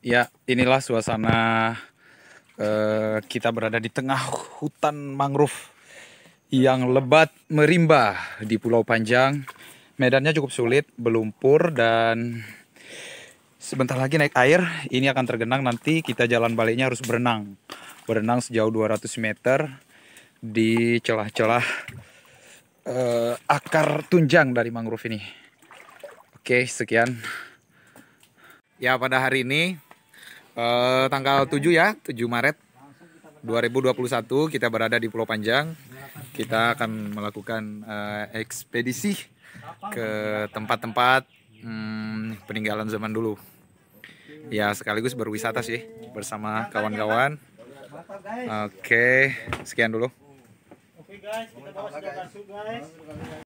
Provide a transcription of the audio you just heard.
Ya, inilah suasana eh, kita berada di tengah hutan mangrove yang lebat merimba di Pulau Panjang. Medannya cukup sulit, berlumpur dan sebentar lagi naik air. Ini akan tergenang nanti kita jalan baliknya harus berenang. Berenang sejauh 200 meter di celah-celah eh, akar tunjang dari mangrove ini. Oke, sekian. Ya, pada hari ini eh, tanggal 7 ya, 7 Maret 2021 kita berada di Pulau Panjang. Kita akan melakukan eh, ekspedisi ke tempat-tempat hmm, peninggalan zaman dulu. Ya, sekaligus berwisata sih bersama kawan-kawan. Oke, sekian dulu. Oke guys, kita bawa guys.